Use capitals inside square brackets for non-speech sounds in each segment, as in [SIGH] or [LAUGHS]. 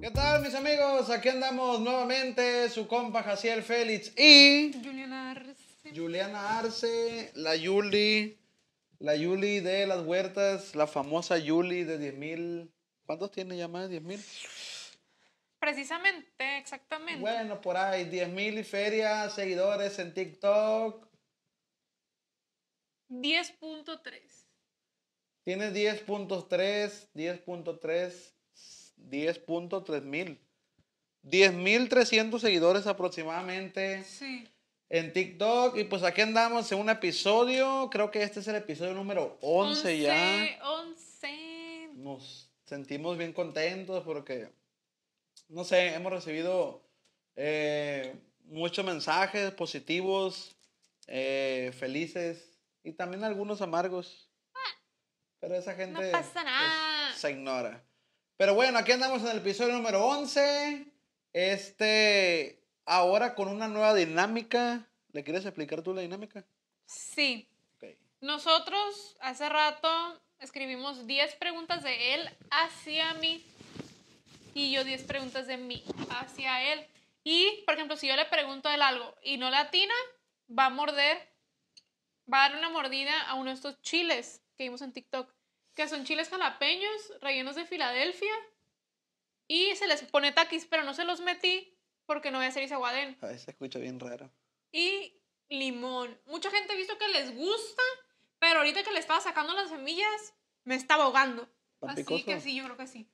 ¿Qué tal mis amigos? Aquí andamos nuevamente, su compa Jaciel Félix y... Juliana Arce. la Yuli, la Yuli de las huertas, la famosa Yuli de 10.000. mil... ¿Cuántos tiene ya más de Precisamente, exactamente. Bueno, por ahí, 10.000 mil y feria, seguidores en TikTok, 10.3. Tienes 10.3, 10.3, 10.3 mil. 10.300 seguidores aproximadamente. Sí. En TikTok. Y pues aquí andamos en un episodio. Creo que este es el episodio número 11, ya. 11. Nos sentimos bien contentos porque, no sé, hemos recibido eh, muchos mensajes positivos, eh, felices y también algunos amargos. Pero esa gente pues, se ignora. Pero bueno, aquí andamos en el episodio número 11. Este, ahora con una nueva dinámica. ¿Le quieres explicar tú la dinámica? Sí. Nosotros hace rato escribimos 10 preguntas de él hacia mí y yo 10 preguntas de mí hacia él. Y, por ejemplo, si yo le pregunto a él algo y no atina, va a morder va a dar una mordida a uno de estos chiles que vimos en TikTok, que son chiles jalapeños rellenos de Filadelfia y se les pone taquis, pero no se los metí porque no voy a hacer isaguadén. A veces escucha bien raro. Y limón. Mucha gente ha visto que les gusta, pero ahorita que le estaba sacando las semillas, me está ahogando. Así que sí, yo creo que sí. y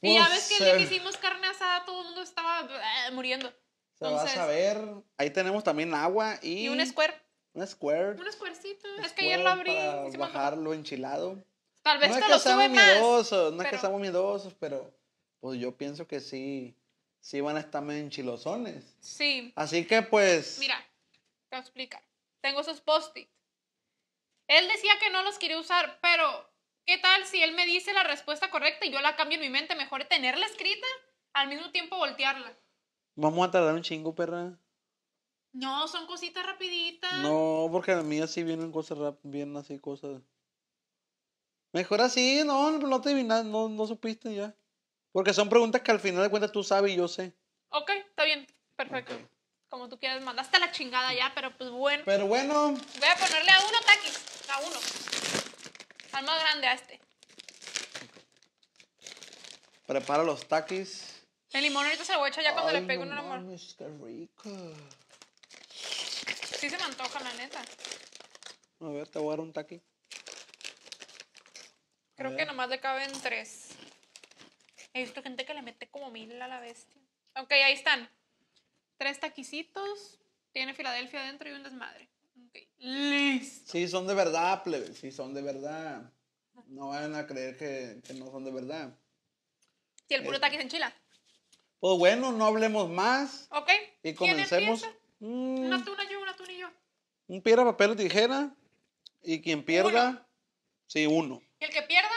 pues, ya ves que el eh, hicimos carne asada, todo el mundo estaba eh, muriendo. Se va a saber. Ahí tenemos también agua y. Y un square. Un square. Un squarecito. Es que ayer lo abrí. bajarlo enchilado. Tal vez no es que lo miedosos, No es que estamos miedosos, pero pues yo pienso que sí, sí van a estar medio enchilosones. Sí. Así que pues... Mira, te voy a explicar. Tengo esos post-it. Él decía que no los quería usar, pero ¿qué tal si él me dice la respuesta correcta y yo la cambio en mi mente? Mejor tenerla escrita, al mismo tiempo voltearla. Vamos a tardar un chingo, perra. No, son cositas rapiditas. No, porque a mí así vienen cosas rap, vienen así cosas. Mejor así, no, no te adivinas, no, no supiste ya. Porque son preguntas que al final de cuentas tú sabes y yo sé. Ok, está bien, perfecto. Como tú quieras, mandaste la chingada ya, pero pues bueno. Pero bueno. Voy a ponerle a uno taquis, a uno. Al más grande, a este. Prepara los taquis. El limón ahorita se lo voy ya cuando le pegue no amor. rico. Sí se me antoja, la neta. A ver, te voy a dar un taqui. Creo que nomás le caben tres. He gente que le mete como mil a la bestia. Ok, ahí están. Tres taquicitos. Tiene Filadelfia adentro y un desmadre. Okay. Listo. Sí, son de verdad, plebe. Sí, son de verdad. No vayan a creer que, que no son de verdad. Si el puro taquí eh, taqui se enchila. Pues bueno, no hablemos más. Ok. Y comencemos. ¿Quién un piedra, papel o tijera. Y quien pierda, sí, uno. ¿Y el que pierda?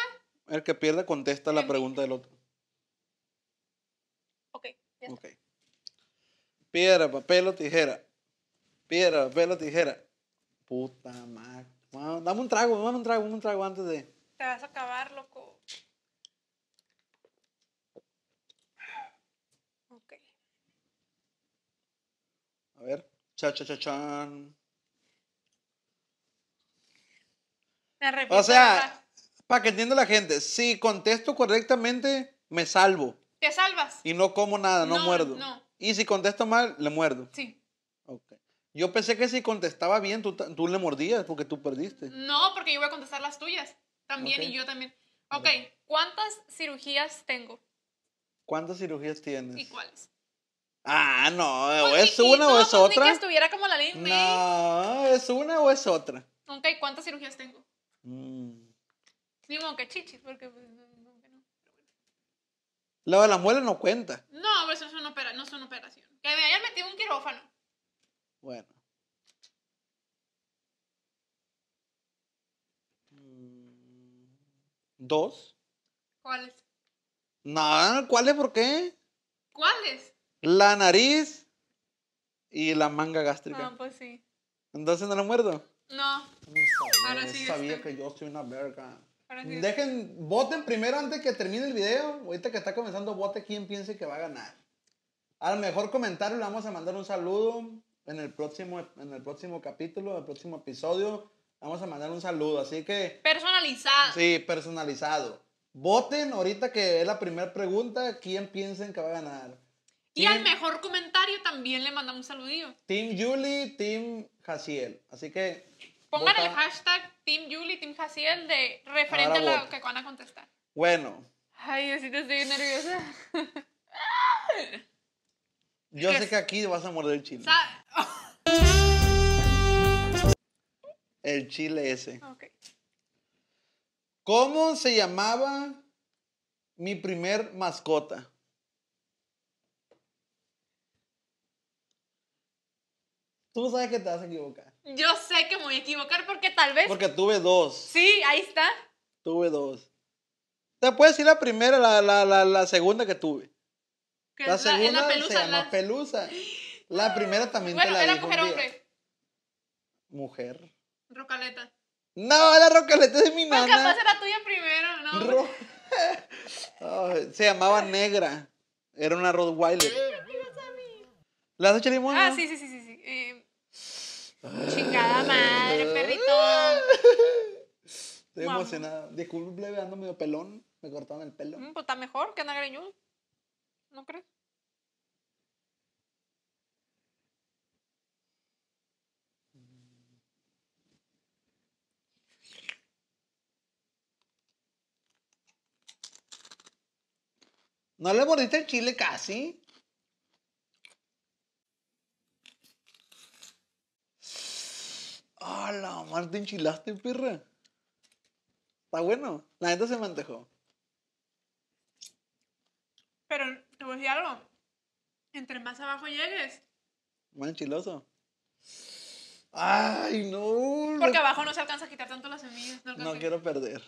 El que pierda contesta la pregunta del otro. Ok. Piedra, papel o tijera. Piedra, papel o tijera. Puta madre. dame un trago, dame un trago, un trago antes de. Te vas a acabar, loco. Ok. A ver. Cha cha cha chan. o sea, para que entienda la gente, si contesto correctamente, me salvo. Te salvas. Y no como nada, no, muerdo. No. Y si contesto mal, le muerdo. Sí. Okay. Yo pensé que si contestaba bien, tú, tú, le mordías porque tú perdiste. No, porque yo voy a contestar las tuyas también y yo también. Ok, ¿cuántas cirugías tengo? ¿Cuántas cirugías tienes? ¿Y cuáles? Ah, no, pues es una o es otra. Ni que estuviera como la ley. No, es una o es otra. Ok, ¿cuántas cirugías tengo? Mm. modo que chichis, porque pues, no, La de la muela no cuenta. No, eso es una no es una operación. Que me hayan metido un quirófano. Bueno. Mm. ¿Dos? ¿Cuáles? No, ¿cuáles por qué? ¿Cuáles? La nariz y la manga gástrica. No, ah, pues sí. Entonces no la muerdo. No. No sabía, Ahora sí sabía este. que yo soy una verga. Dejen, voten primero antes que termine el video. Ahorita que está comenzando, vote quién piense que va a ganar. Al mejor comentario le vamos a mandar un saludo en el próximo, en el próximo capítulo, en el próximo episodio. Vamos a mandar un saludo, así que... Personalizado. Sí, personalizado. Voten ahorita que es la primera pregunta, quién piensen que va a ganar. Y al mejor comentario también le mandamos un saludillo. Team Julie, Team Jaciel. Así que. Pongan el hashtag Team Julie, Team Jaciel de referente a lo que van a contestar. Bueno. Ay, yo sí te estoy nerviosa. [LAUGHS] yo sé que aquí vas a morder el chile. [LAUGHS] el chile ese. ¿Cómo se llamaba mi primer mascota? Tú sabes que te vas a equivocar. Yo sé que me voy a equivocar porque tal vez. Porque tuve dos. Sí, ahí está. Tuve dos. Te puedes decir la primera, la, la, la, segunda que tuve. la, segunda la pelusa, se llama pelusa. La primera también bueno, te la era mujer hombre. Mujer. Rocaleta. No, la rocaleta es de mi pues nana. Pues capaz era tuya primero, ¿no? se llamaba Negra. Era una Rottweiler. ¿La has hecho limón? Ah, sí, sí, sí. Chingada madre, ah. perrito. Estoy emocionado. Disculpe, ando medio pelón. Me cortaron el pelo. Mm, pues está mejor que andar greñudo. ¿No crees? ¿No le mordiste el chile casi? Hola, ah, Más te enchilaste, perra! Está bueno. La neta se mantejó. Pero te voy a decir algo. Entre más abajo llegues. Más enchiloso. ¡Ay, no! Porque abajo no se alcanza a quitar tanto las semillas. No, quiero perder.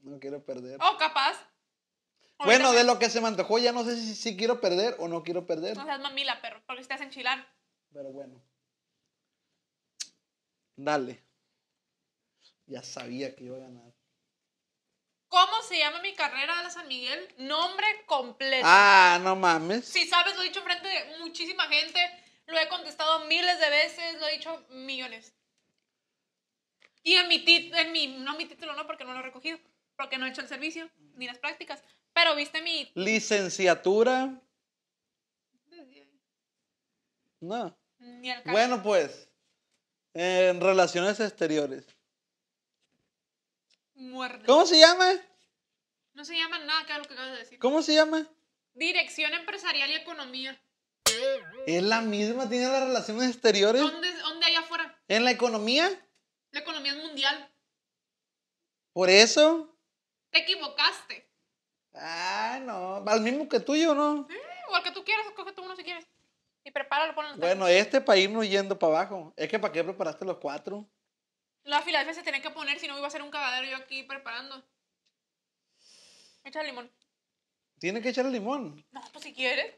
No quiero perder. oh, capaz. Bueno, de lo que se mantejó, ya no sé si, quiero perder o no quiero perder. No seas mamila, perro, porque si te Pero bueno. Dale. Ya sabía que iba a ganar. ¿Cómo se llama mi carrera de San Miguel? Nombre completo. Ah, no mames. Si sabes, lo he dicho frente de muchísima gente. Lo he contestado miles de veces. Lo he dicho millones. Y en mi título, en mi, no mi título, no, porque no lo he recogido. Porque no he hecho el servicio, ni las prácticas. Pero viste mi. Licenciatura. No. Bueno, pues. En relaciones exteriores. ¿Cómo se llama? No se llama nada, es lo que acabas de decir. ¿Cómo se llama? Dirección Empresarial y Economía. Es la misma, tiene las relaciones exteriores. ¿Dónde, dónde allá afuera? ¿En la economía? La economía es mundial. ¿Por eso? Te equivocaste. Ah, no. Al mismo que tuyo, ¿no? Sí, mm, o al que tú quieras, coge tú uno si quieres prepáralo, bueno, este para irnos yendo para abajo. Es que ¿para qué preparaste los cuatro? La Filadelfia se tenía que poner, si no iba a ser un cagadero yo aquí preparando. Echa el limón. Tiene que echar el limón. No, pues si quieres.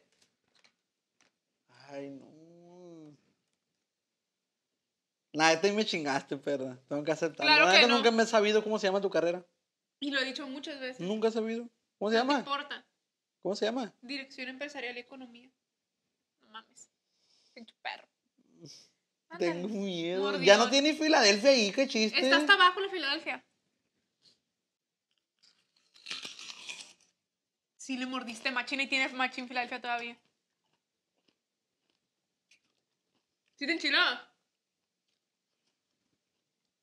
Ay, no. Nada, este me chingaste, perra. Tengo que aceptarlo. Claro que nunca me he sabido cómo se llama tu carrera. Y lo he dicho muchas veces. Nunca he sabido. ¿Cómo se llama? No importa. ¿Cómo se llama? Dirección Empresarial y Economía. No mames perro. Tengo miedo. Ya no tiene Filadelfia ahí, qué chiste. Está hasta abajo la Filadelfia. Sí le mordiste machina y tienes machín Filadelfia todavía. ¿Sí te enchiló?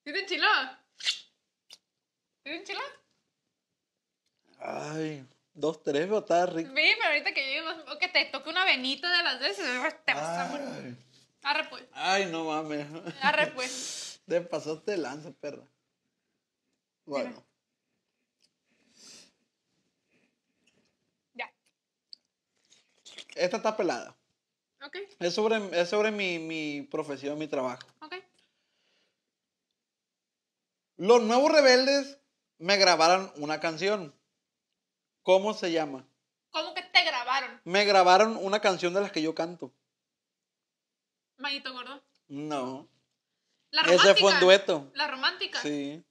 ¿Sí te enchiló? ¿Sí te enchiló? Ay dos, tres está rico. Sí, pero ahorita que yo que te toque una venita de las veces, te vas a morir. pues. Ay, no mames. Arre pues. [LAUGHS] Te pasaste de lanza, perra. Bueno. Ya. Esta está pelada. Ok. Es sobre, es sobre mi, mi profesión, mi trabajo. Ok. Los nuevos rebeldes me grabaron una canción. ¿Cómo se llama? ¿Cómo que te grabaron? Me grabaron una canción de las que yo canto. Maguito Gordo. No. La romántica. Ese fue un dueto. La romántica. Sí.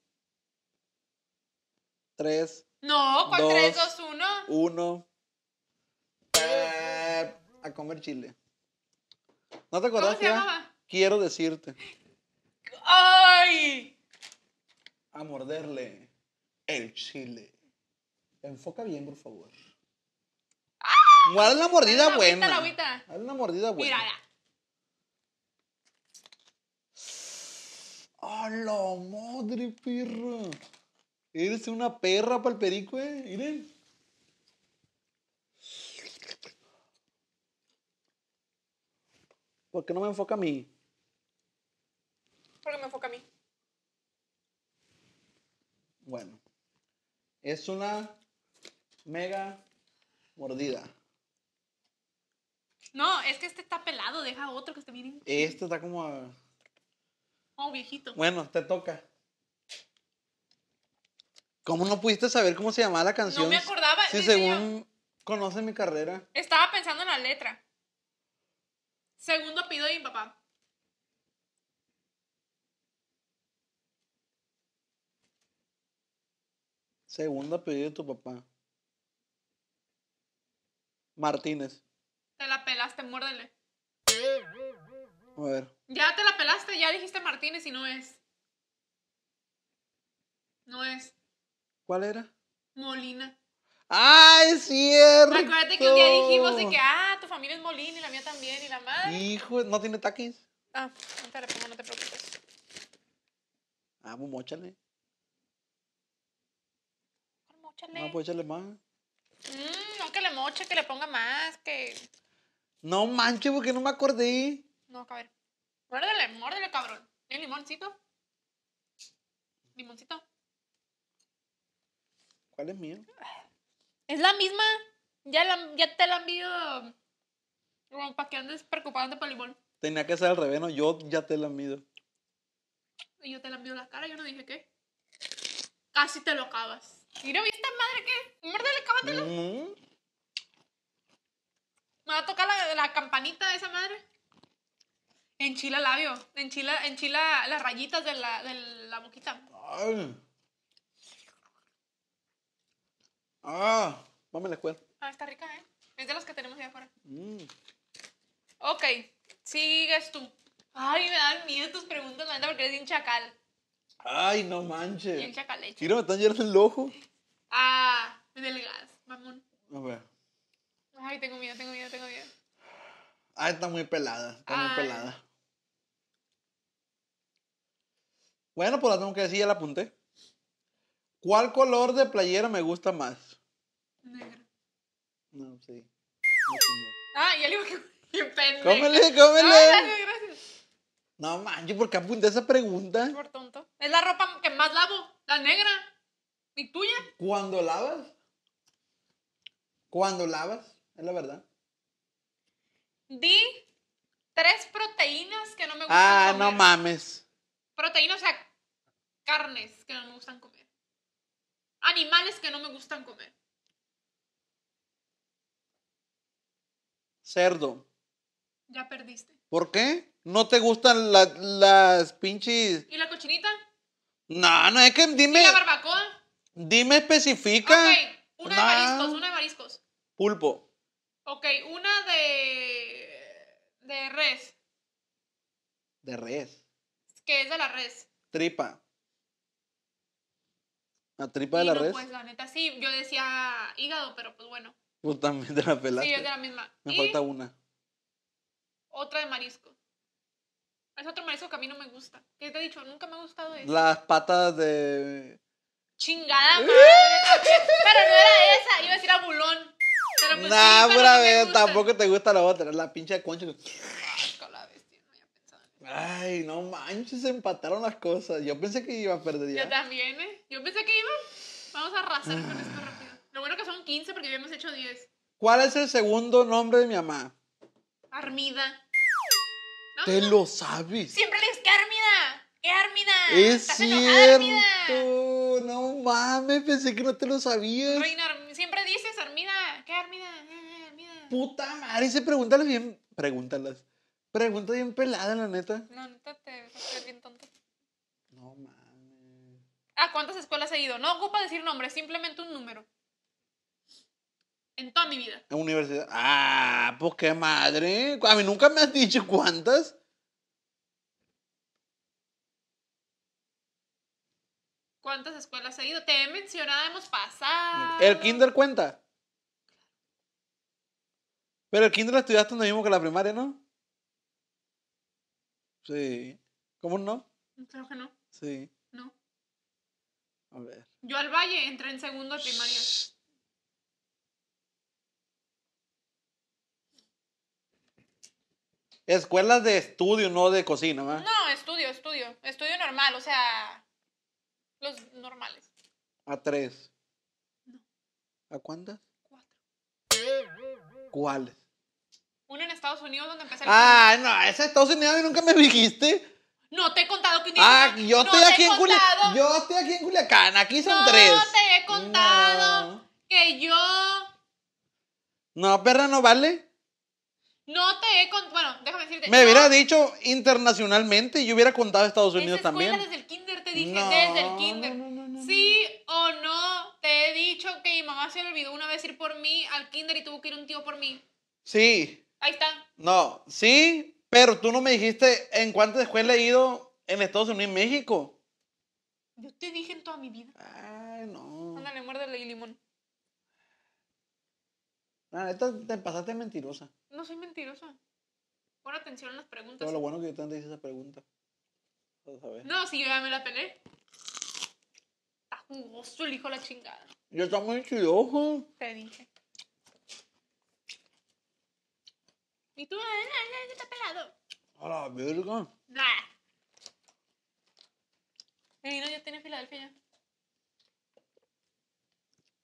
Tres. No, ¿cuál dos, dos, uno? Uno. Eh, a comer chile. ¿No te acordás? Quiero decirte. ¡Ay! A morderle el chile. Enfoca bien, por favor. Guarda ¡Ah! una mordida la buena. La una mordida buena. Mírala. la madre, perra! Eres una perra para el perico, eh. Miren. ¿Por qué no me enfoca a mí? ¿Por qué me enfoca a mí. Bueno. Es una Mega mordida. No, es que este está pelado, deja otro que esté bien. Este está como. Oh, viejito. Bueno, te toca. ¿Cómo no pudiste saber cómo se llamaba la canción? No me acordaba. Sí, según conoce mi carrera. Estaba pensando en la letra. Segundo pido de mi papá. Segundo pedido de tu papá. Martínez. Te la pelaste, muérdele. A ver. Ya te la pelaste, ya dijiste Martínez y no es. No es. ¿Cuál era? Molina. ¡Ah, es cierto! Acuérdate que un día dijimos de que, ah, tu familia es Molina y la mía también y la madre. Hijo, ¿no tiene taquis? Ah, no te no te preocupes. Ah, pues mochale. Mochale. No, pues échale más. Mmm, no, que le moche, que le ponga más, que. No manches, porque no me acordé. No, a ver. Muérdele, cabrón. ¿El limoncito? ¿Limoncito? ¿Cuál es mío? Es la misma. Ya, ya te la envío. Como para que andes preocupado por el limón. Tenía que ser el revés, ¿no? Yo ya te la mido. Y yo te la envío la cara, yo no dije qué. Casi te lo acabas. ¿Y no viste madre qué? Muérdele, cábatelo. Mm. Me va a tocar la, campanita de esa madre. Enchila labio. Enchila, enchila las rayitas de la, de la boquita. Ay. Ah, vamos la Ah, está rica, ¿eh? Es de las que tenemos ahí afuera. Mm. Ok, sigues tú. Ay, me dan miedo tus preguntas, la porque eres un chacal. Ay, no manches. Y el me están llenando el ojo. Ah, del gas, mamón. A ver. Ay, tengo miedo, tengo miedo, tengo miedo. Ah, está muy pelada, está muy pelada. Bueno, pues la tengo que decir, ya la apunté. ¿Cuál color de playera me gusta más? Negro. No, sí. Ah, ya le [LAUGHS] qué pendejo. ¡Cómele, cómele! gracias, gracias. No manches, ¿por qué apunté esa pregunta? Por tonto. Es la ropa que más lavo, la negra. ¿Y tuya? ¿Cuándo lavas? ¿Cuándo lavas? Es la verdad. Di tres proteínas que no me gustan ah, comer. Ah, no mames. Proteínas, o sea, carnes que no me gustan comer. Animales que no me gustan comer. Cerdo. Ya perdiste. ¿Por qué? ¿No te gustan las pinches...? ¿Y la cochinita? No, no, es que dime... ¿Y la barbacoa? Dime, especifica. Ok, una de mariscos, una de mariscos. Pulpo. Ok, una de... de res. De res. Que es de la res. Tripa. ¿La tripa de la no, res? Pues la neta, sí, yo decía hígado, pero pues bueno. Pues también de la pelada. Sí, es de la misma. Me falta una otra de marisco. Es otro marisco que a mí no me gusta. ¿Qué te he dicho? Nunca me ha gustado eso. Las patas de. Chingada ¡Eh! pero no era esa. Iba a decir abulón. Pero pues nah, tampoco te gusta la otra. La pinche concha. Ay, no Ay, no manches, se empataron las cosas. Yo pensé que iba a perder ya. Yo también, ¿eh? Yo pensé que iba. Vamos a arrasar con esto rápido. Lo bueno que son 15 porque hemos hecho 10. ¿Cuál es el segundo nombre de mi mamá? Armida. Te lo sabes. Siempre le dices, ¡qué armida! ¡Qué armida! Es ¿Estás cierto. no mames, pensé que no te lo sabías. Reina, siempre dices, ¡Armida! ¡Qué armida, ¡Armida! Eh, eh, Puta madre, se pregúntale bien. Pregúntalas. Pregunta bien pelada, la neta. No, neta, te ves bien tonto. No mames. ¿A cuántas escuelas he ido? No ocupa decir nombres, simplemente un número. En toda mi vida. ¿En universidad? Ah, pues qué madre. A mí nunca me has dicho cuántas. ¿Cuántas escuelas he ido? Te he mencionado, hemos pasado. ¿El kinder cuenta? Pero el kinder estudiaste donde mismo que la primaria, ¿no? Sí. ¿Cómo no? Creo que no. Sí. No. A ver. Yo al valle entré en segundo de primaria. Escuelas de estudio, no de cocina, ¿verdad? No, estudio, estudio. Estudio normal, o sea, los normales. ¿A tres? No. ¿A cuántas? Cuatro. ¿Cuáles? Una en Estados Unidos donde empecé a Ah, no, esa Estados Unidos nunca me dijiste. No te he contado que Ah, yo estoy aquí en Culiacán. Yo estoy aquí en Culiacán, aquí son no te he contado que yo. No, perra, no vale. No te he contado. Bueno, déjame decirte. Me hubiera dicho internacionalmente y yo hubiera contado Estados Unidos también. Desde el kinder te dije, desde el kinder. No, sí o no, te he dicho que mi mamá se olvidó una vez ir por mí al kinder y tuvo que ir un tío por mí. Sí. Ahí está. No, sí, pero tú no me dijiste en cuántas después he ido en Estados Unidos y México. Yo te dije en toda mi vida. Ay, no. Ándale, muérdele y limón. La neta, te pasaste mentirosa. No soy mentirosa. Pon atención a las preguntas. Pero lo bueno que yo también hice esa pregunta. No, si yo ya me la pelé Está jugoso el hijo la chingada. Yo está muy chidojo. Te dije. Y tú, ah, ah, ah, ya está pelado? A la verga. Nah. El vino ya tiene Filadelfia ya.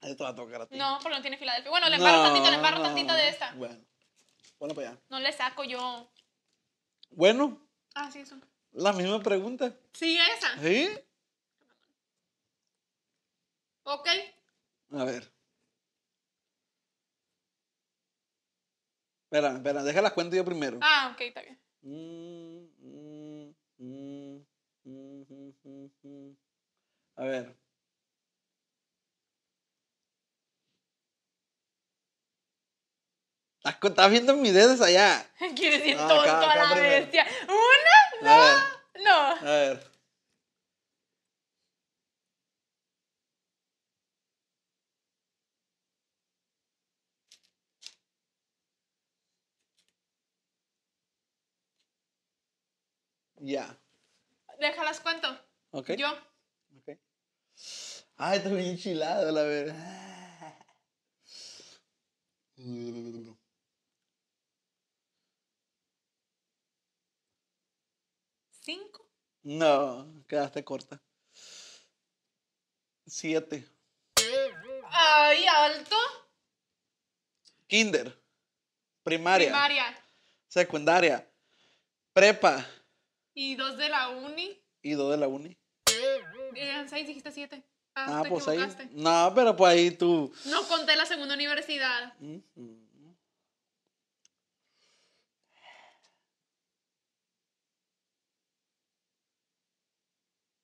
Ahí te va a tocar a ti. No, porque no tiene Filadelfia. Bueno, le embarro tantito, le embarro tantito de esta. Bueno. Bueno, pues ya. No le saco yo. Bueno. Ah, sí, eso. La misma pregunta. Sí, esa. ¿Sí? Ok. A ver. Espera, espera, déjala cuento yo primero. Ah, ok, está bien. Mm, mm, mm, a ver. está viendo mis dedos allá. [LAUGHS] ¿quiere decir ah, tonto a la bestia. ¿Una? No. no. A ver. Ya. Déjalas cuento. Ok. Yo. Ok. Ay, estoy bien chilado, la verdad. No, quedaste corta. Siete. Ay, alto. Kinder. Primaria. Primaria. Secundaria. Prepa. Y dos de la uni. Y dos de la uni. Eran eh, seis, dijiste siete. Ah, ah pues ahí. No, pero pues ahí tú. No conté la segunda universidad.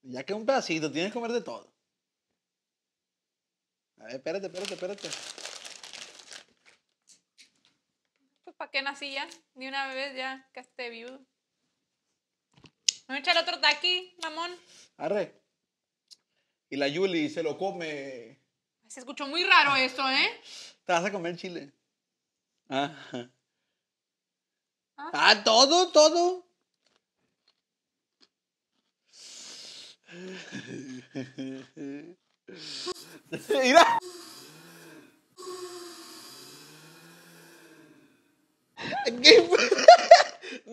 Ya que un pedacito, tienes que comer de todo. A ver, espérate, espérate, espérate. Pues para qué nací ya, ni una bebé ya que esté viudo. Me echa el otro taqui, mamón. Arre. Y la Yuli se lo come. Se escuchó muy raro eso, ¿eh? Te vas a comer chile. Ajá. ah, ah todo, todo. [LAUGHS] Mira. [LAUGHS]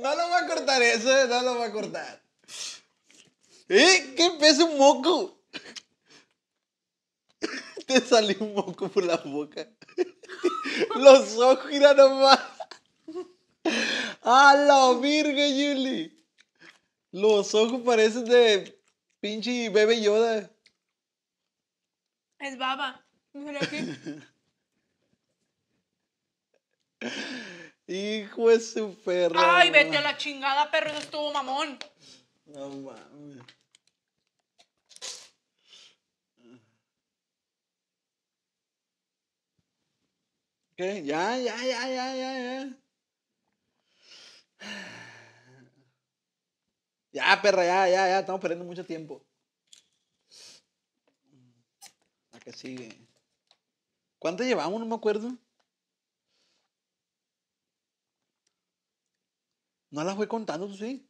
No lo va a cortar eso, no lo va a cortar. ¿Eh? ¿Qué peso un moco? [LAUGHS] Te salió un moco por la boca. Los ojos, mira nomás. ¡A la virgen, Los ojos parecen de Pinche bebé Yoda. Es baba. [LAUGHS] Hijo de su perro. Ay, vete a la chingada, perro. Eso estuvo mamón. No mames. ¿Qué? Ya, ya, ya, ya, ya, ya. Ya, perra, ya, ya, ya, estamos perdiendo mucho tiempo. La que sigue. ¿Cuánto llevamos? No me acuerdo. No las voy contando, sí?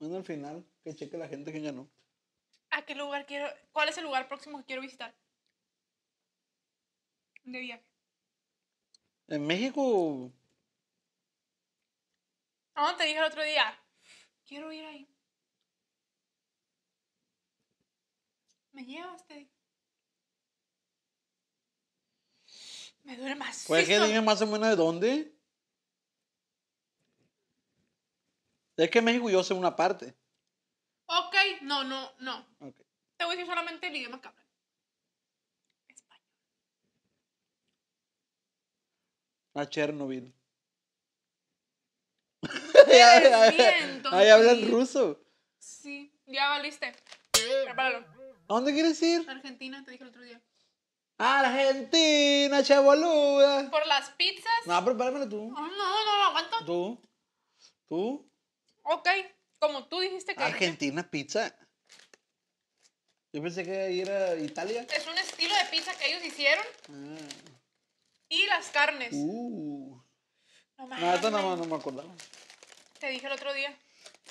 Bueno, al final, que cheque la gente que ganó. ¿A qué lugar quiero? ¿Cuál es el lugar próximo que quiero visitar? De viaje. ¿En México? No, ah, te dije el otro día, quiero ir ahí. ¿Me llevas, Me duele más. ¿Puede que dime más o menos de dónde? Es que México yo somos una parte. Ok, no, no, no. Te voy a decir solamente el idioma que hablan. Español. A Chernobyl. [LAUGHS] Entonces, Ahí hablan ruso. Sí, ya valiste. Prepáralo. ¿A dónde quieres ir? Argentina, te dije el otro día. Argentina, che Por las pizzas. No, prepáramelo tú. Oh, no, no no aguanto. Tú. Tú. Ok, como tú dijiste que. Argentina pizza. Yo pensé que era Italia. Es un estilo de pizza que ellos hicieron. Ah. Y las carnes. Uh. No esto no, me acordaba. Te dije el otro día.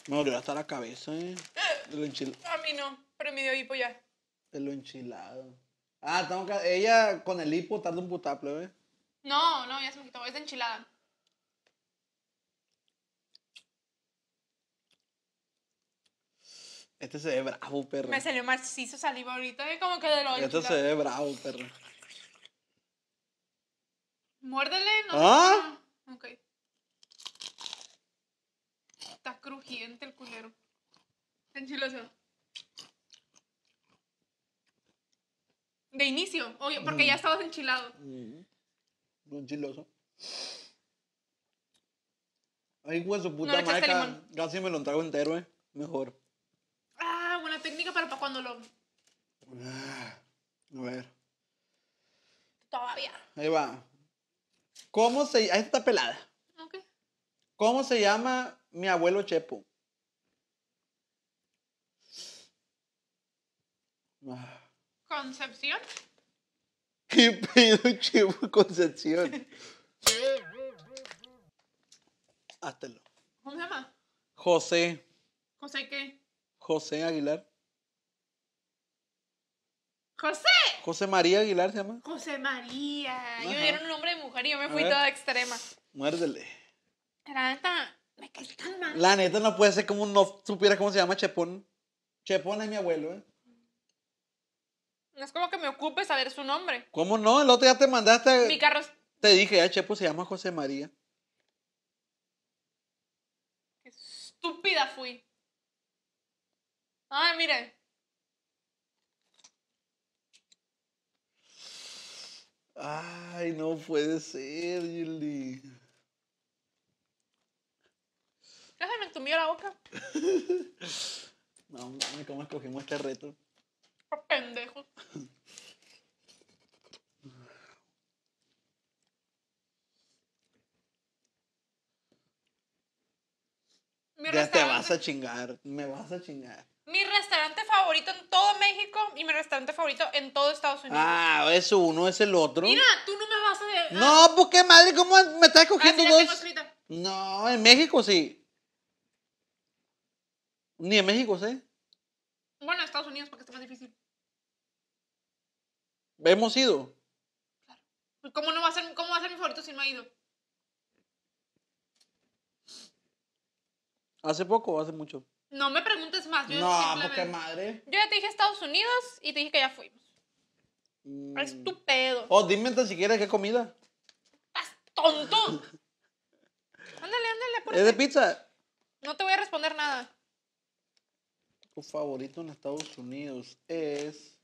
Me dolió hasta la cabeza, eh. [GASPS] Lo enchilado. A mí no, pero me dio hipo ya. De lo enchilado. Ah, tengo que. Ella con el hipo tarda un putaple, ¿eh? No, no, ya se me quitó. Es de enchilada. Este se ve bravo, perro. Me salió macizo saliva ahorita, ¿eh? como que de lo Este se ve bravo, perro. Muérdele, no. ¿Ah? Ok. Está crujiente el culero. Enchiloso. De inicio, obvio, porque ya mm. estabas enchilado. ¿No mm. Enchiloso. Ay, hueso su puta madre, casi me lo trago entero, eh. Mejor. Ah, buena técnica para, para cuando lo... Ah, a ver. Todavía. Ahí va. ¿Cómo se llama? Ah, esta está pelada. Ah, ok. ¿Cómo se llama mi abuelo Chepo? Concepción. ¿Qué pedo, Chepo Concepción? Háztelo. ¿Cómo se llama? José. ¿José qué? José Aguilar. José. José María Aguilar se llama. José María. Yo era un nombre de mujer y yo me fui toda extrema. Muérdele. La neta, me caí La neta no puede ser como no supiera cómo se llama Chepón. Chepón es mi abuelo, ¿eh? No es como que me ocupe saber su nombre. ¿Cómo no? El otro día te mandaste. Mi carro. Te dije, ya ah, Chepo se llama José María. Qué estúpida fui. Ay, ah, mire. Ay, no puede ser, Yuli. Ya se me la boca. [LAUGHS] no mami, ¿cómo escogimos este reto? Pendejo. [LAUGHS] ya te vas a chingar, me vas a chingar favorito en todo México y mi restaurante favorito en todo Estados Unidos. Ah, es uno, es el otro. Mira, tú no me vas a... No, ah. pues qué madre, ¿cómo me estás cogiendo dos? no, en México sí. Ni en México ¿sí? Bueno, en Estados Unidos porque está más difícil. Hemos ido. Claro. ¿Cómo, no va a ser, ¿Cómo va a ser mi favorito si no ha ido? ¿Hace poco o hace mucho? No me preguntes más. Yo no, porque madre. Yo ya te dije Estados Unidos y te dije que ya fuimos. Mm. Estupendo. Oh, dime entonces si quieres qué comida. ¡Estás tonto! ándale, ándale, ¿Es de pizza? No te voy a responder nada. Tu favorito en Estados Unidos es.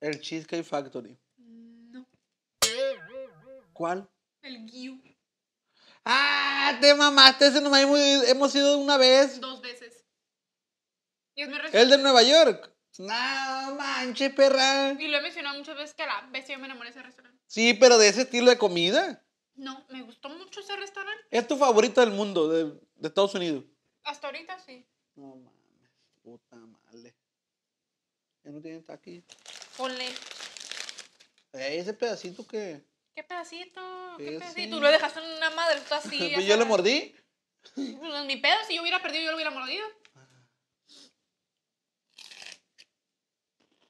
El Cheesecake Factory. ¿Cuál? El Giu. ¡Ah! Te mamaste, hemos, hemos ido una vez. Dos veces. Y es mi ¿El de Nueva York? No manche, perra. Y lo he mencionado muchas veces que a la vez yo me enamoré de ese restaurante. Sí, pero de ese estilo de comida. No, me gustó mucho ese restaurante. ¿Es tu favorito del mundo, de, Estados Unidos? Hasta ahorita sí. No mames, puta madre. Ya no tiene aquí. Ponle. Eh, ese pedacito que. ¿Qué pedacito? ¿Qué pues pedacito? Tú lo dejaste en una madre, tú así. ¿Y [LAUGHS] pues yo lo mordí? Pues, mi pedo, si yo hubiera perdido, yo lo hubiera mordido.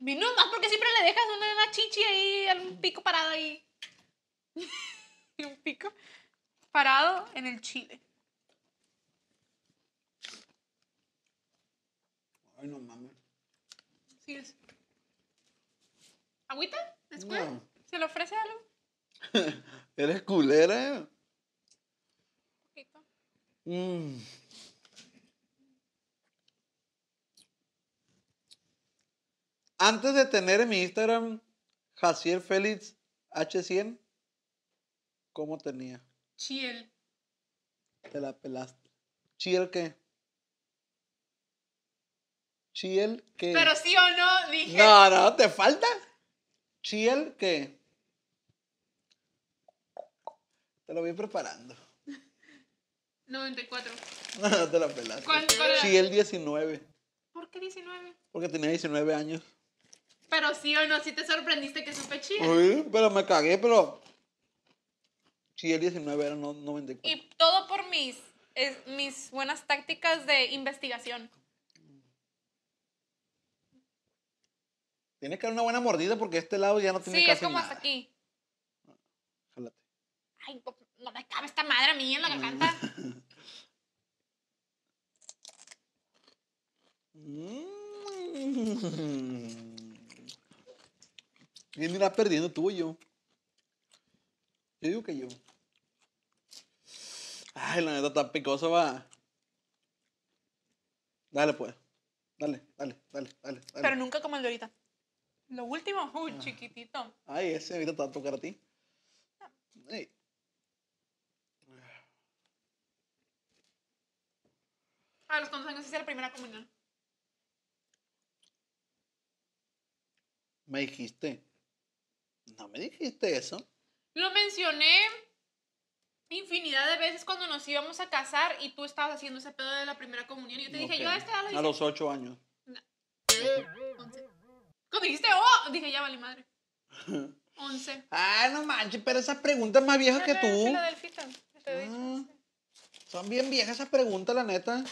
Y más porque siempre le dejas una, chichi ahí, un pico parado ahí. Y [LAUGHS] un pico parado en el chile. Ay, no mames. Sí es. ¿Agüita? ¿Se le ofrece algo? [LAUGHS] ¿Eres culera? ¿eh? Mm. Antes de tener en mi Instagram Jaciel Félix H100, ¿cómo tenía? Chiel. Te la pelaste. ¿Chiel qué? ¿Chiel qué? Pero sí o no, dije. No, no, ¿te falta? ¿Chiel qué? Te lo vi preparando. 94. [LAUGHS] No, [LAUGHS] te la pelaste. ¿Cuál, Sí, el 19. ¿Por qué 19? Porque tenía 19 años. Pero sí o no, sí te sorprendiste que supe chido. Uy, pero me cagué, pero. Sí, el 19 era 94. Y todo por mis, mis buenas tácticas de investigación. Tiene que dar una buena mordida porque este lado ya no tiene sí, casi nada. Sí, es como hasta aquí. Jálate no me cabe esta madre a mí en la canta? Mm. ¿Quién irá perdiendo, tú yo? Yo digo que yo. Ay, la neta, está picosa va. Dale, pues. Dale, dale, dale, dale. Pero nunca como el de ahorita. Lo último, ah. chiquitito. Ay, ese ahorita te va a tocar a ti. Ay. Ah. A los cuántos años hice la primera comunión. Me dijiste. No me dijiste eso. Lo mencioné infinidad de veces cuando nos íbamos a casar y tú estabas haciendo ese pedo de la primera comunión. Y yo te dije, yo a A los ocho años. No. Cuando dijiste, oh, dije, ya vale madre. [LAUGHS] Once. Ah, no manches, pero esa pregunta es más vieja que tú. Ah, son bien viejas esas preguntas, la neta.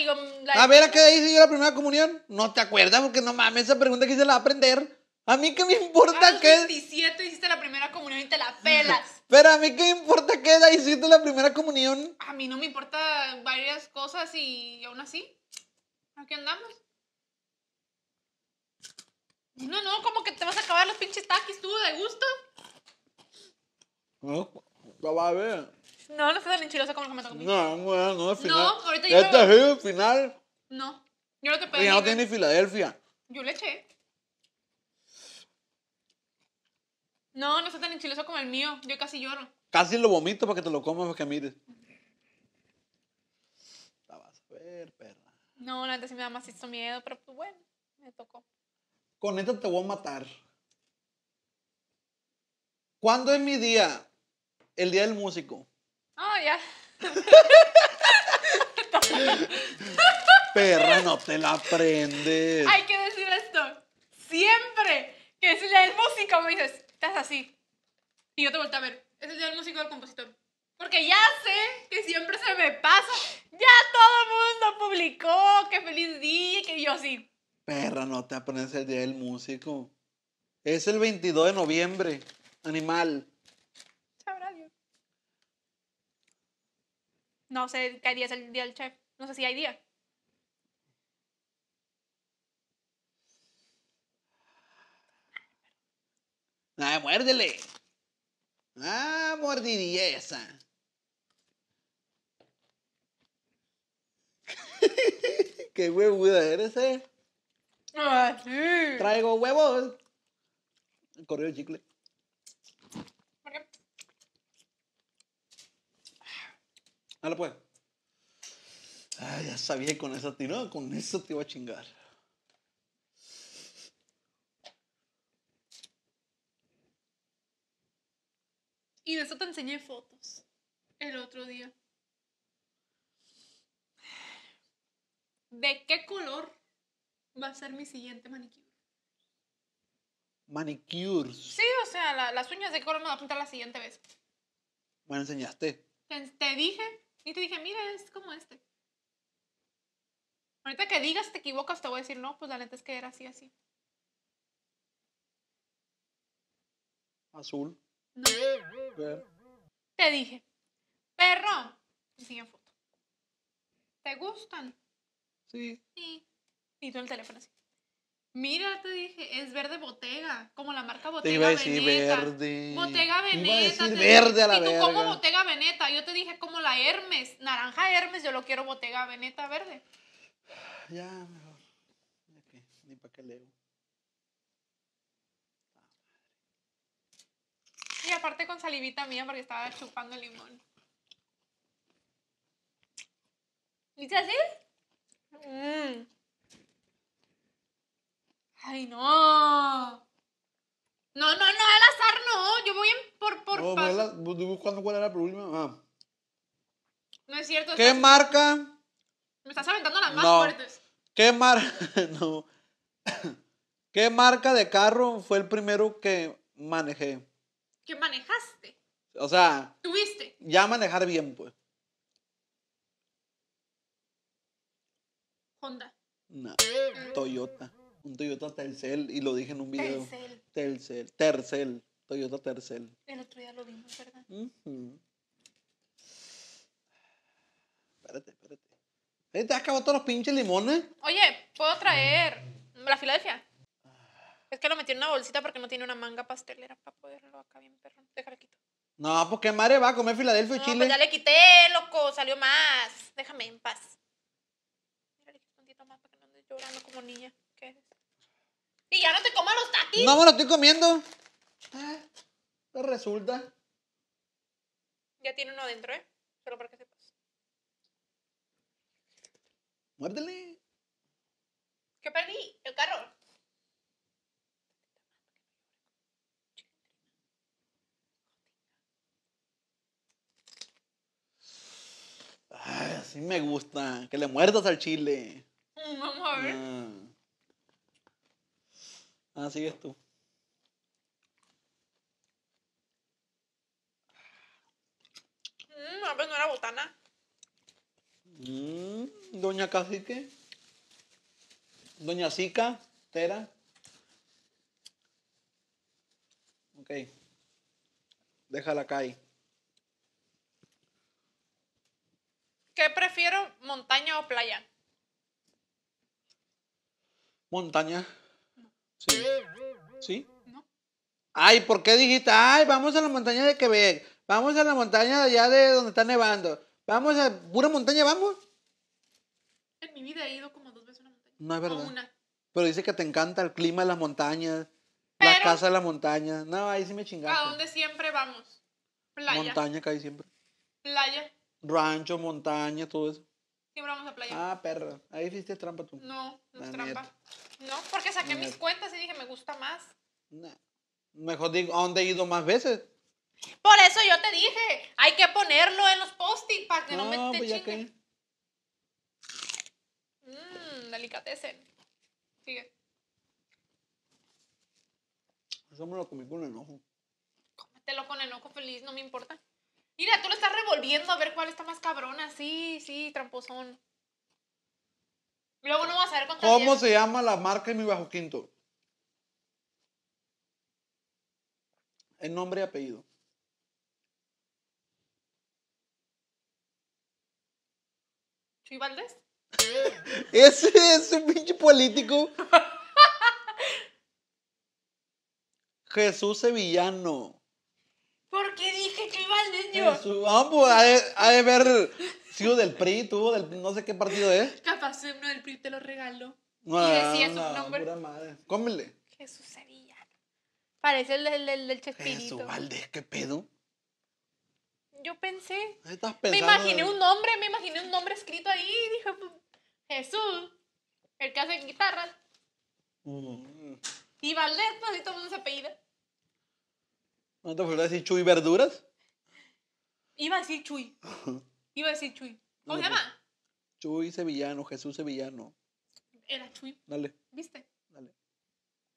Mm, a ver, ¿a qué hice yo la primera comunión? No te acuerdas porque no mames, esa pregunta que se la va a aprender. A mí qué me importa a los hiciste la primera comunión y te la pelas. [LAUGHS] Pero a mí qué importa qué edad hiciste la primera comunión. A mí no me importa varias cosas y aún así. Aquí andamos. No, no, como que te vas a acabar los pinches taquis tú de gusto. No, a ver. No, no fue tan enchiloso como el que me tocó. No, bueno, no es final. No, ahorita yo. Este es el final. No. Yo no te pedí. Y no tiene Filadelfia. Yo le eché. No, no está tan enchiloso como el mío. Yo casi lloro. Casi lo vomito para que te lo comas para que mires. La vas a ver, perra. No, la neta sí me da más esto miedo, pero pues bueno, me tocó. Con esto te voy a matar. ¿Cuándo es mi día? El día del músico pero oh, Perra, no te la aprendes. Hay que decir esto. Siempre que es el día del músico, me dices, estás así. Y yo te volteo a ver. Es el día del músico del compositor. Porque ya sé que siempre se me pasa. Ya todo el mundo publicó que feliz día, que yo sí. Perra, no te aprendes el día del músico. Es el 22 de noviembre, animal. No sé qué día es el día del chef. No sé si hay día. Ah, muérdele. Ah, mordidiesa. [LAUGHS] Qué huevuda eres, eh. Ah, sí. Traigo huevos. el chicle. No pues. Ay, ya sabía con con eso te iba a chingar. Y de eso te enseñé fotos el otro día. ¿De qué color va a ser mi siguiente manicure? Manicures. Sí, o sea, las uñas de qué color me va a pintar la siguiente vez. Bueno, enseñaste. te dije y te dije, mira, es como este. Ahorita que digas te equivocas, te voy a decir, no, pues la neta es que era así, así. Azul. No. Te dije, perro. Enseña foto. ¿Te gustan? Sí. Sí. Y tú el teléfono así. Mira, te dije, es verde botega, como la marca Botega te iba a decir verde. Bottega Veneta. Te iba a decir verde a la ¿Y tú como Botega Veneta? Yo te dije como la Hermes, naranja Hermes, yo lo quiero Botega Veneta verde. [SIGHS] Ya, mejor. Ni para qué leo. Y aparte con salivita mía porque estaba chupando el limón. ¿Dice así? Mmm. Ay, no. No, no, no, al azar no. Yo voy en por, por paso. cuál era el problema? No es cierto. ¿Qué marca? Me estás aventando las más fuertes. ¿Qué marca? [LAUGHS] no. [COUGHS] ¿Qué marca de carro fue el primero que manejé? ¿Qué manejaste? O sea. ¿Tuviste? Ya manejar bien, pues. Honda. No. Toyota. Un Toyota Tercel, y lo dije en un video. Tercel. Tercel, Tercel. Toyota Tercel. El otro día lo vimos, ¿verdad? Espérate, espérate. ¿Te has acabado todos los pinches limones? Oye, ¿puedo traer la Filadelfia? Es que lo metí en una bolsita porque no tiene una manga pastelera para poderlo acá bien, perro. Déjale quito. No, porque pues, madre va a comer Filadelfia y Chile. Pues ya le quité, loco, salió más. Déjame en paz. Mírale un poquito más para que no andes llorando como niña. ¿Qué y ya no te comas los taquis. No me lo estoy comiendo. Eh, no resulta. Ya tiene uno adentro, ¿eh? Solo para que sepas. Muérdele. ¿Qué perdí? El carro. Ay, así me gusta. Que le muerdas al chile. Mm, vamos a ver. Ah. Ah, sigues tú. a mm, ver, no era botana. Mmm, doña Cacique. Doña Sica, Tera. Ok. Déjala caer. ¿Qué prefiero, montaña o playa? Montaña. Sí. ¿Sí? No. Ay, ¿por qué dijiste? Ay, vamos a la montaña de Quebec. Vamos a la montaña allá de donde está nevando. Vamos a pura montaña, vamos. En mi vida he ido como dos veces a una montaña. No es verdad. Pero dice que te encanta el clima de las montañas, la casa de las montañas. No, ahí sí me chingaste. ¿A dónde siempre vamos? Playa. Montaña hay siempre. Playa. Rancho, montaña, todo eso vamos a playa. Ah, perro. Ahí hiciste trampa tú. No, no es trampa. No, porque saqué mis cuentas y dije, me gusta más. Mejor digo, ¿a dónde he ido más veces? Por eso yo te dije, hay que ponerlo en los post-it para que no, me ah, te pues chingue. Mmm, delicatecen. Sigue. Eso me lo comí con enojo. Cómetelo con enojo feliz, no me importa. Mira, tú lo estás revolviendo a ver cuál está más cabrona. Sí, sí, tramposón. Luego no vas a ver ¿Cómo se llama la marca en mi bajo quinto? El nombre y apellido. ¿Chuy Valdés? [LAUGHS] Ese es un pinche político. [LAUGHS] Jesús Sevillano. Porque dije que iba al niño. En su ha de, haber sido del PRI, tú, del, no sé qué partido es. Capaz uno del PRI te lo regaló. No, ah, y decía su nombre. Pura madre. Cómele. Jesús Sevilla. Parece el, del Chespirito. Jesús Valdés, qué pedo. Yo pensé. me imaginé un nombre, me imaginé un nombre escrito ahí y dije, Jesús, el que hace guitarras. Mm. Y Valdez, pues, sé todo ¿No te faltó decir chuy verduras? Iba a decir chuy. [LAUGHS] Iba a decir chuy. ¿Cómo se llama? Chuy Sevillano, Jesús Sevillano. Era chuy. Dale. ¿Viste? Dale.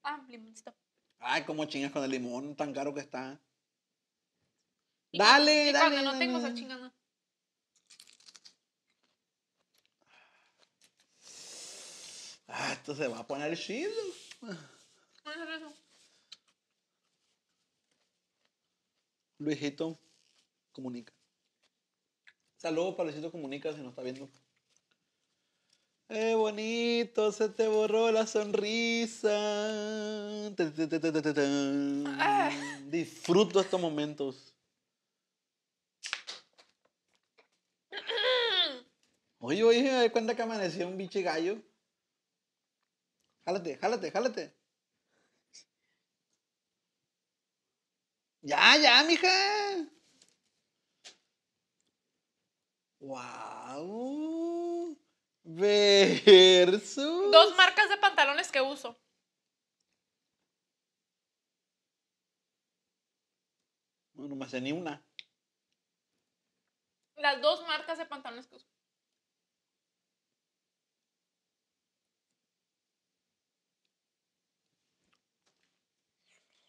Ah, limoncito. Ay, cómo chingas con el limón tan caro que está. dale, dale. Cuando no tengo esa chingada. Ah, esto se va a poner chido. Luisito Comunica. Saludos para Luisito Comunica si nos está viendo. ¡Eh, bonito! Se te borró la sonrisa. Ah. Disfruto estos momentos. Oye, oye, me doy cuenta que amaneció un biche gallo. Jálate, jálate, jálate. Ya, ya, mija. Wow. Versus. Dos marcas de pantalones que uso. No, no me hace ni una. Las dos marcas de pantalones que uso.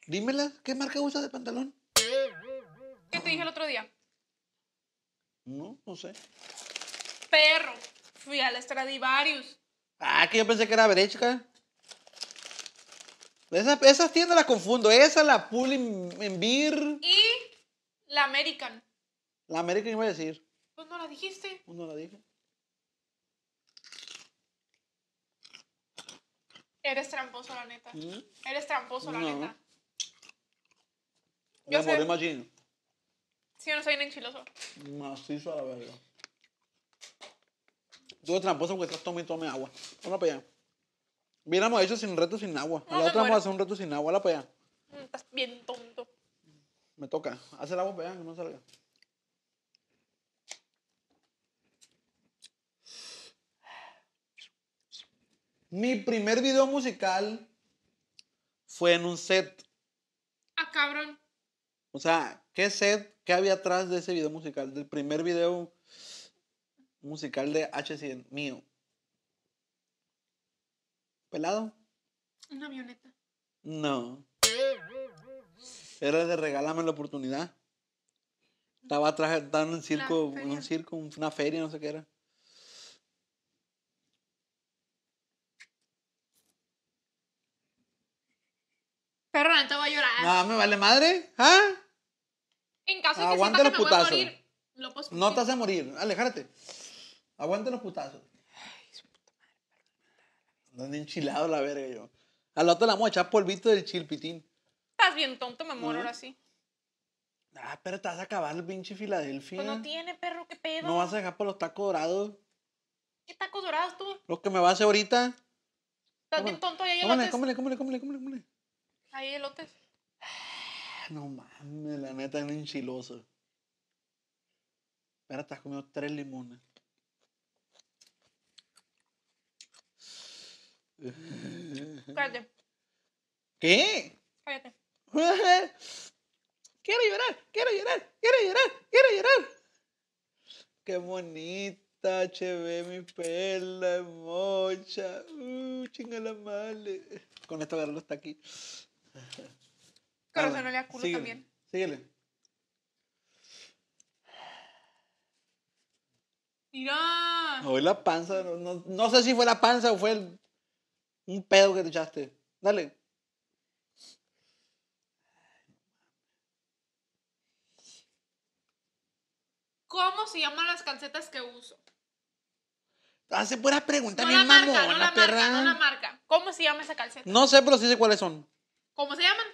Dímela, ¿qué marca usa de pantalón? ¿Qué te dije el otro día? No, no sé. Perro, fui al Stradivarius. Ah, que yo pensé que era Berechka. Esas, esas tiendas las confundo. Esa, la Pull Y la American. La American iba a decir. Pues no la dijiste. Pues no la dije. Eres tramposo, la neta. ¿Mm? Eres tramposo, la neta. Yo me sé. Sí, yo no soy un enchiloso. Macizo a la verga. Tú eres tramposo porque estás tomando y agua. Vamos para allá. Viéramos eso sin reto sin agua. la otra vamos a hacer un reto sin agua. la para allá. Mm, estás bien tonto. Me toca. Haz el agua para allá, que no salga. Mi primer video musical fue en un set. Ah, cabrón. O sea, ¿qué set, qué había atrás de ese video musical? Del primer video musical de H100 mío. ¿Pelado? Una avioneta. No. Era de regálame la oportunidad. Estaba atrás, estaba en un circo, un circo, una feria, no sé qué era. Pero no te voy a llorar. No, me vale madre. ¿Ah? En caso de que Aguante que los voy a putazos. morir, No te hace morir, alejárate. Aguante los putazos. Ando enchilado la verga yo. Al otro le vamos echar polvito del chilpitín. Estás bien tonto, me muero ahora sí. Ah, pero te vas a acabar el pinche Filadelfia. Pues no tiene, perro, qué pedo. No vas a dejar por los tacos dorados. ¿Qué tacos dorados tú? Lo que me vas a hacer ahorita. Estás bien tonto, ahí hay Cómele, elotes. cómele, cómele, cómele, cómele, Ahí hay elotes no mames, la neta es un enchiloso. te estás comiendo tres limones. Cállate. ¿Qué? Cállate. [LAUGHS] Quiero llorar, quiero llorar, quiero llorar, quiero llorar. Qué bonita, cheve, mi perla, mocha. Uh, chingala male. Con esto Carlos está aquí. Corazón no le culo también. Síguele. Mira. Hoy la panza. No, no, sé si fue la panza o fue un pedo que te echaste. Dale. ¿Cómo se llaman las calcetas que uso? Hace buena pregunta, no mi la no la la marca. ¿Cómo se llama esa calceta? No sé, pero sí sé cuáles son. ¿Cómo se llaman?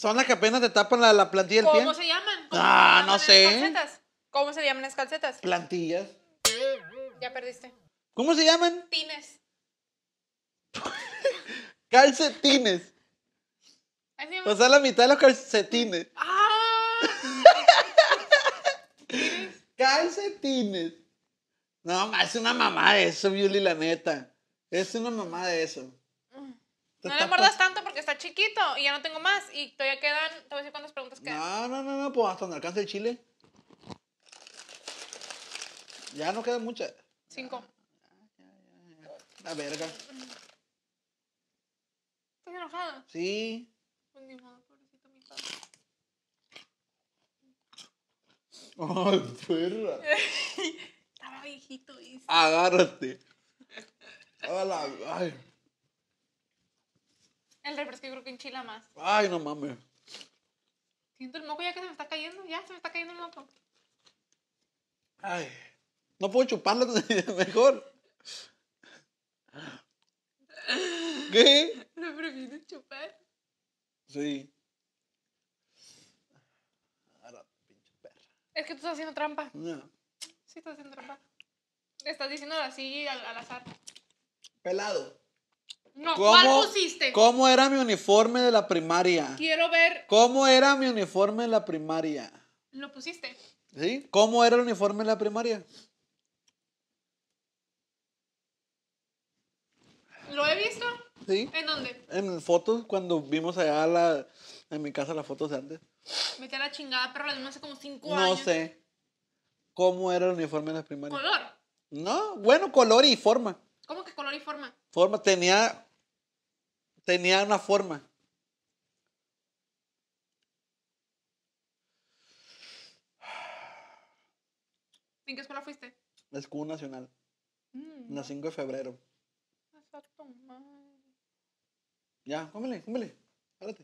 Son las que apenas te tapan la, plantilla del pie. ¿Cómo se llaman? ah, no sé. ¿Cómo se llaman las calcetas? Plantillas. Ya perdiste. ¿Cómo se llaman? Tines. [LAUGHS] calcetines. O sea, la mitad de los calcetines. [LAUGHS] ¡Ah! calcetines. No, es una mamá de eso, Yuli, la neta. Es una mamá de eso. No le mordas tanto porque está chiquito y ya no tengo más. Y todavía quedan, te voy a decir cuántas preguntas quedan. No, no, no, no, pues hasta donde alcance el chile. Ya no quedan muchas. Cinco. Ah, la verga. ¿Estás enojada? Sí. Pues, ay, perra. [LAUGHS] Estaba viejito. Y... Agárrate. Ay. El refresco yo creo que enchila más. Ay, no mames. Siento el moco ya que se me está cayendo, ya se me está cayendo el moco. Ay, no puedo chuparlo [LAUGHS] mejor. ¿Qué? ¿No [LAUGHS] prefieres chupar? Sí. Ahora, pinche perra. Es que tú estás haciendo trampa. No. Sí, estás haciendo trampa. Le estás diciendo así al azar. Pelado. No, ¿Cómo, ¿cuál pusiste? ¿Cómo era mi uniforme de la primaria? Quiero ver. ¿Cómo era mi uniforme de la primaria? Lo pusiste. ¿Sí? ¿Cómo era el uniforme de la primaria? ¿Lo he visto? ¿Sí? ¿En dónde? En fotos, cuando vimos allá en mi casa las fotos de antes. Metí a la chingada, pero la vimos hace como cinco años. No sé. ¿Cómo era el uniforme de la primaria? ¿Color? No, bueno, color y forma. ¿Cómo que color y forma? Forma, tenía tenía una forma. ¿En qué escuela fuiste? La Escuela Nacional. La 5 de febrero. Ya, cómele, cómele.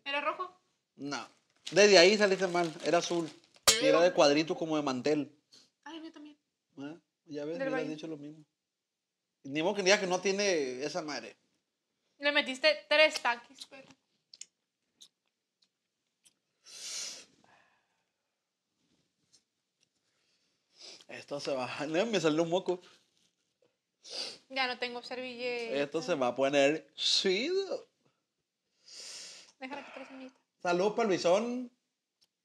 ¿Era rojo? No. Desde ahí saliste mal. Era azul. Y era de cuadrito como de mantel. Ay, ah, yo también. Ah, ya ves, le hubieras dicho lo mismo. Ni modo que diga que no tiene esa madre. Le metiste tres taquis, Esto se va. [LAUGHS] Me salió un moco. Ya no tengo servilleta. Esto se va a poner chido. Déjala que Salud para Luisón.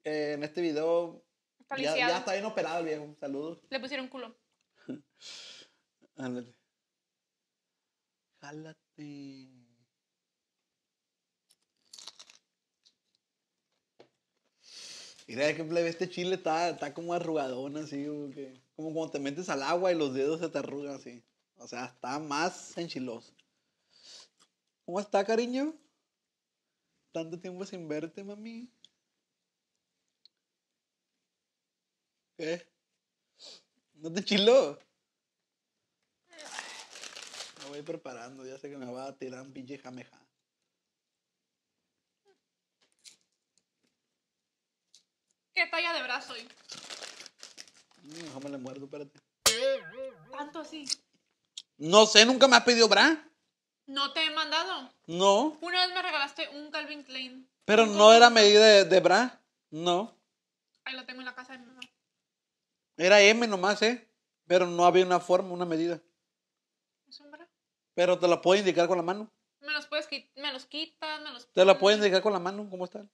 Eh, en este video. Ya, ya, está bien operado el viejo. Saludos. Le pusieron culo. [LAUGHS] Ándale. Jálate. Mira este chile está, como arrugadón así, como, como cuando te metes al agua y los dedos se te arrugan así. O sea, está más enchiloso. ¿Cómo está, cariño? Tanto tiempo sin verte, mami. ¿Qué? ¿No te chilo? Me voy preparando, ya sé que me va a tirar un pinche jameja. ¿Qué talla de brazo soy? No, sé, nunca me ha pedido bra. ¿No te he mandado? No. Una vez me regalaste un Calvin Klein. Pero no era medida de, bra. No. Ahí lo tengo en la casa de mi mamá. Era M nomás, ¿eh? Pero no había una forma, una medida. ¿Es un bra? Pero te la puedo indicar con la mano. Me los puedes me los quitas, me los. Te la puedo indicar con la mano, ¿cómo están?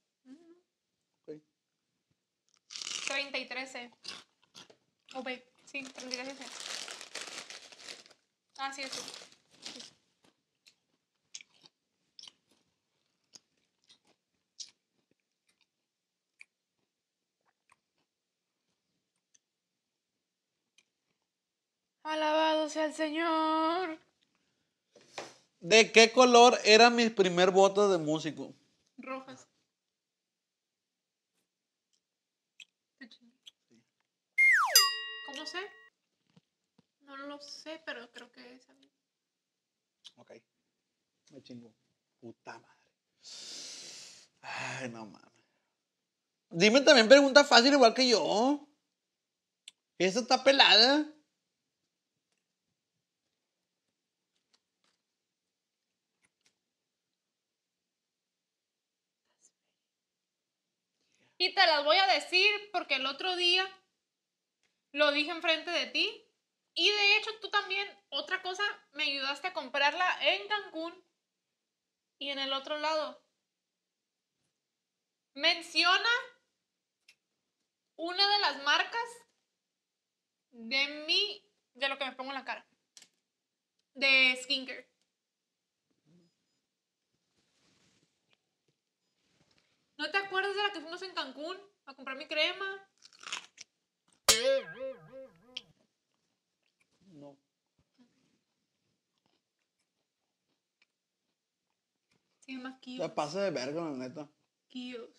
30 y 13. Ok, sí, 30 y 13. Ah, sí, eso. Alabado sea el Señor. ¿De qué color era mi primer voto de músico? Rojas. no lo sé, pero creo que es Ok. Me chingo. Puta madre. Ay, no mames. Dime también pregunta fácil igual que yo. eso está pelada. Y te las voy a decir porque el otro día lo dije enfrente de ti y de hecho, tú también, otra cosa, me ayudaste a comprarla en Cancún y en el otro lado. Menciona una de las marcas de mi, de lo que me pongo en la cara, de skincare. ¿No te acuerdas de la que fuimos en Cancún a comprar mi crema? Se llama Kios. La pasa de verga, la neta. Kios.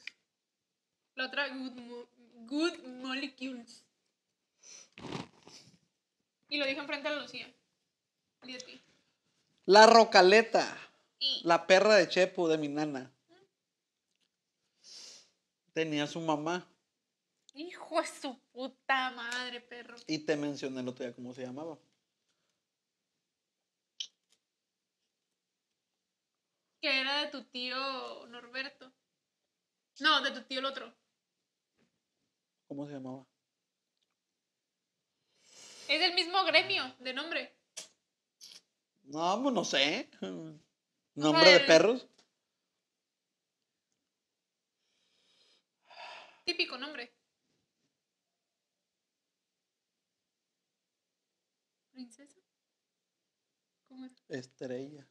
La otra, Good, good Molecules. Y lo dije enfrente a Lucía. Y ti. La Rocaleta. La perra de Chepu, de mi nana. Tenía su mamá. Hijo de su puta madre, perro. Y te mencioné el otro día cómo se llamaba. que era de tu tío Norberto. No, de tu tío el otro. ¿Cómo se llamaba? Es el mismo gremio de nombre. No, pues no sé. ¿Nombre de perros? Típico nombre. ¿Princesa? ¿Cómo Estrella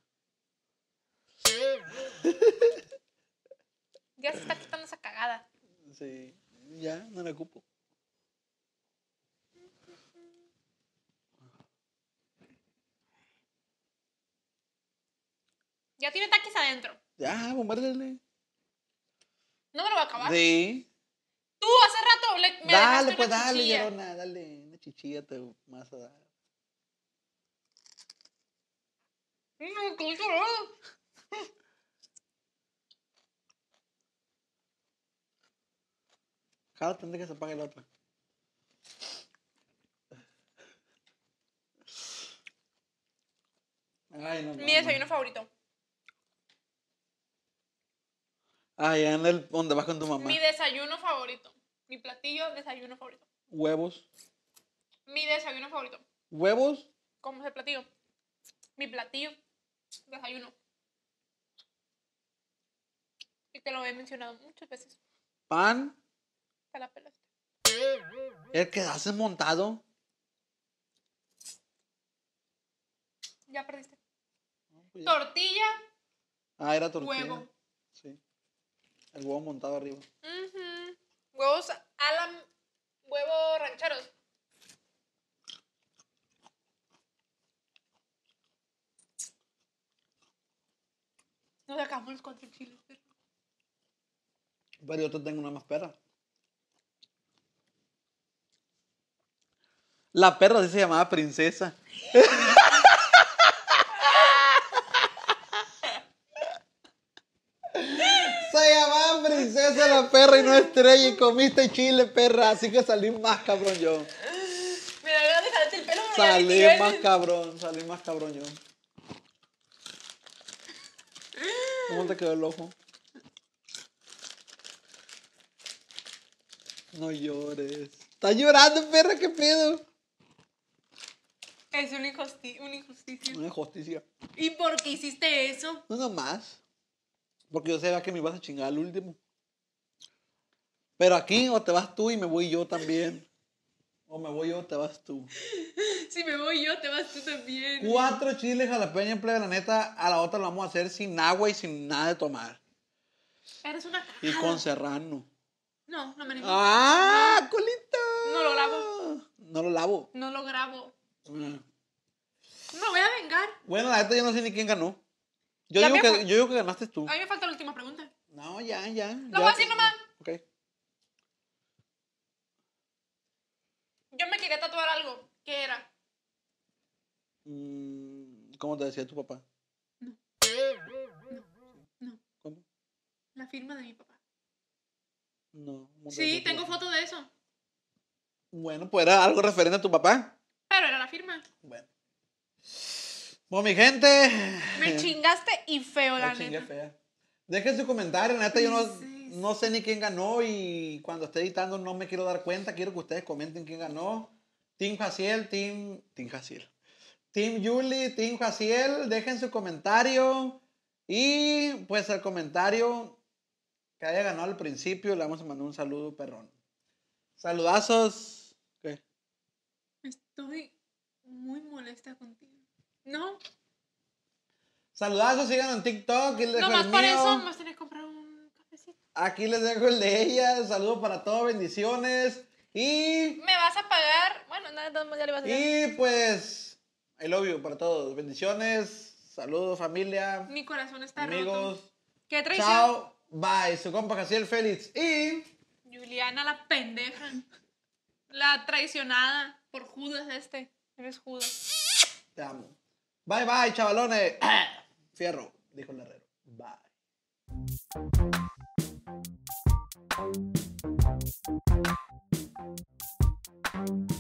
ya se está quitando esa cagada. Sí, ya, no la ocupo. Ya tiene taquis adentro. Ya, bombárdale. No me lo va a acabar. Sí. Tú hace rato le, me Dale, pues dale, dale. Una chichilla te vas a dar. Mm, no, cada tendré que se apague el Mi desayuno favorito. Ay, en el, donde vas con tu mamá. Mi desayuno favorito. Mi platillo, desayuno favorito. Huevos. Mi desayuno favorito. ¿Huevos? ¿Cómo es el platillo? Mi platillo, desayuno te lo he mencionado muchas veces. Pan. A El que hace montado. Ya perdiste. Pues tortilla. Ah, era tortilla. Huevo. Sí. El huevo montado arriba. Huevos a la... Huevo rancheros. Nos acabamos cuatro chiles, pero... Pero yo te tengo una más perra. La perra sí se llamaba Princesa. [LAUGHS] se llamaba Princesa la perra y no estrella y comiste chile, perra. Así que salí más cabrón yo. Mira, ahora dejaste el pelo. Salí más cabrón, salí más cabrón yo. ¿Cómo te quedó el ojo? No llores. Está llorando, perra, qué pedo. Es una injusticia. Una injusticia. ¿Y por qué hiciste eso? No, nomás. Porque yo sabía que me ibas a chingar al último. Pero aquí o te vas tú y me voy yo también. O me voy yo te vas tú. [LAUGHS] Si me voy yo, te vas tú también. Cuatro chiles peña en plena neta, a la otra lo vamos a hacer sin agua y sin nada de tomar. Eres una Y con serrano. No, no me animo. ¡Ah, colito! No lo lavo. No lo lavo. No lo grabo. Mm. No voy a vengar. Bueno, la neta yo no sé ni quién ganó. Yo digo, que, yo digo, que, ganaste tú. A mí me falta la última pregunta. No, ya, ya. Lo voy a decir nomás. Ok. Yo me quería tatuar algo. ¿Qué era? Mm, ¿Cómo te decía tu papá? No. No. no. ¿Cómo? La firma de mi papá. Sí, tengo fotos de eso. Bueno, pues era algo referente a tu papá. Pero era la firma. Bueno. Bueno, mi gente. Me [LAUGHS] chingaste y feo, la me neta. Fea. Dejen su comentario, yo no, sé ni quién ganó y cuando esté editando no me quiero dar cuenta. Quiero que ustedes comenten quién ganó. Team Jaciel, Team. Team Jaciel. Team Yuli, Team Jaciel, dejen su comentario. Y pues el comentario que haya ganado al principio, le vamos a mandar un saludo, perrón. Saludazos. ¿Qué? Estoy muy molesta contigo. No. Saludazos, sigan en TikTok. y les más el eso, más tenés que comprar un cafecito. Aquí les dejo el de ella. Saludos para todos, bendiciones. Y. ¿Me vas a pagar? Bueno, nada, más ya le vas a pagar. Y pues. el obvio para todos. Bendiciones. Saludos, familia. Mi corazón está amigos. roto. Amigos. Qué traición. Chao. Bye, su compa Casiel Félix y... Juliana la pendeja. La traicionada por Judas este. Eres Judas. Te amo. Bye, bye, chavalones. [COUGHS] Fierro, dijo el herrero. Bye.